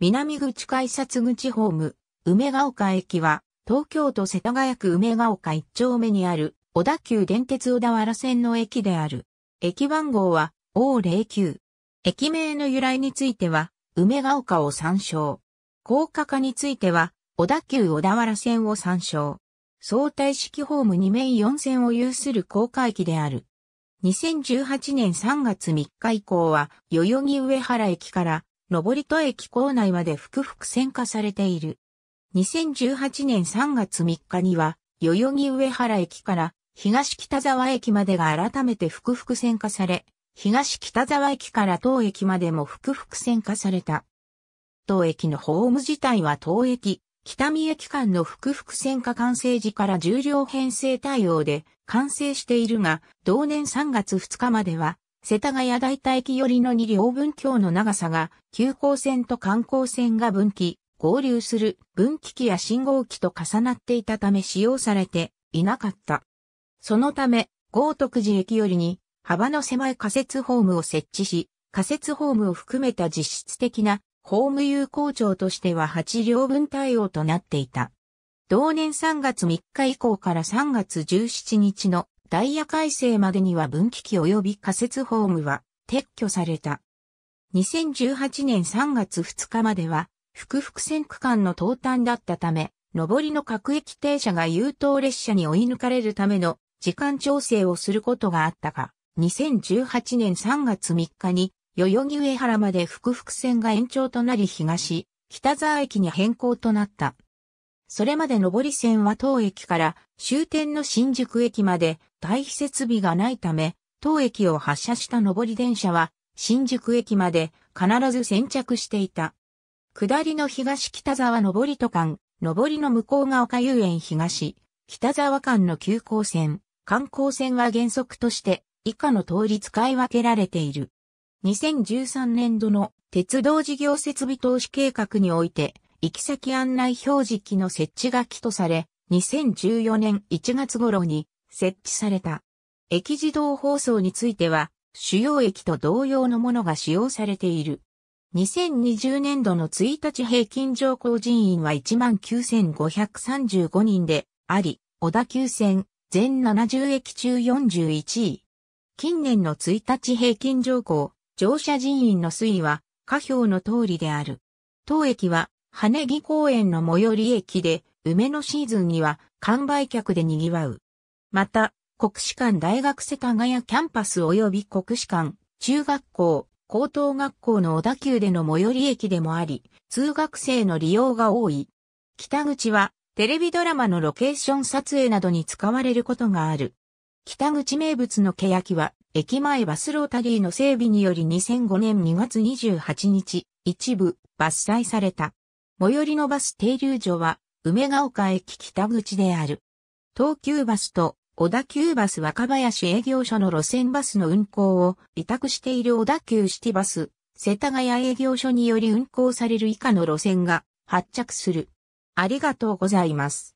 南口改札口ホーム、梅ヶ丘駅は、東京都世田谷区梅ヶ丘一丁目にある、小田急電鉄小田原線の駅である。駅番号は、O09。駅名の由来については、梅ヶ丘を参照。高架化については、小田急小田原線を参照。相対式ホーム2面4線を有する高架駅である。2018年3月3日以降は、代々木上原駅から上戸駅構内まで複々線化されている。2018年3月3日には、代々木上原駅から東北沢駅までが改めて複々線化され、東北沢駅から当駅までも複々線化された。当駅のホーム自体は当駅、北見駅間の複々線化完成時から重量編成対応で完成しているが、同年3月2日までは世田谷大田駅寄りの2両分橋の長さが、急行線と観光線が分岐、合流する分岐器や信号機と重なっていたため使用されていなかった。そのため、豪徳寺駅寄りに幅の狭い仮設ホームを設置し、仮設ホームを含めた実質的なホーム有効庁としては8両分対応となっていた。同年3月3日以降から3月17日のダイヤ改正までには分岐器及び仮設ホームは撤去された。2018年3月2日までは、複々線区間の東端だったため、上りの各駅停車が優等列車に追い抜かれるための時間調整をすることがあったが、2018年3月3日に、代々木上原まで複々線が延長となり東、北沢駅に変更となった。それまで上り線は当駅から終点の新宿駅まで待避設備がないため、当駅を発車した上り電車は新宿駅まで必ず先着していた。下りの東北沢上り都間、上りの向こうが丘遊園東、北沢間の急行線、観光線は原則として以下の通り使い分けられている。2013年度の鉄道事業設備投資計画において、行き先案内表示機の設置が起とされ、2014年1月頃に設置された。駅自動放送については、主要駅と同様のものが使用されている。2020年度の1日平均乗降人員は19,535人であり、小田急線全70駅中41位。近年の1日平均乗降、乗車人員の推移は、下表の通りである。当駅は羽木公園の最寄り駅で、梅のシーズンには完売客で賑わう。また、国士館大学世田谷キャンパス及び国士館、中学校、高等学校の小田急での最寄り駅でもあり、通学生の利用が多い。北口は、テレビドラマのロケーション撮影などに使われることがある。北口名物のケヤキは、駅前バスロータリーの整備により2005年2月28日、一部、伐採された。最寄りのバス停留所は、梅ヶ丘駅北口である。東急バスと小田急バス若林営業所の路線バスの運行を委託している小田急シティバス、世田谷営業所により運行される以下の路線が発着する。ありがとうございます。